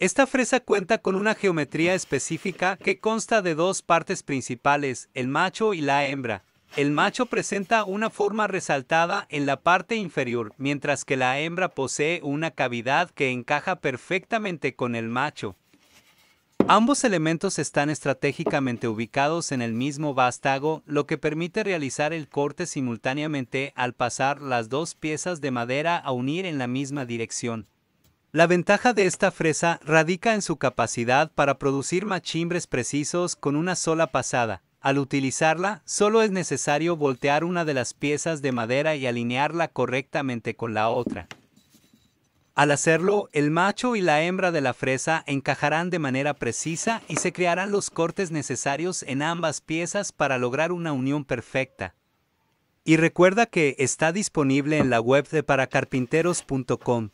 Esta fresa cuenta con una geometría específica que consta de dos partes principales, el macho y la hembra. El macho presenta una forma resaltada en la parte inferior, mientras que la hembra posee una cavidad que encaja perfectamente con el macho. Ambos elementos están estratégicamente ubicados en el mismo vástago, lo que permite realizar el corte simultáneamente al pasar las dos piezas de madera a unir en la misma dirección. La ventaja de esta fresa radica en su capacidad para producir machimbres precisos con una sola pasada. Al utilizarla, solo es necesario voltear una de las piezas de madera y alinearla correctamente con la otra. Al hacerlo, el macho y la hembra de la fresa encajarán de manera precisa y se crearán los cortes necesarios en ambas piezas para lograr una unión perfecta. Y recuerda que está disponible en la web de paracarpinteros.com.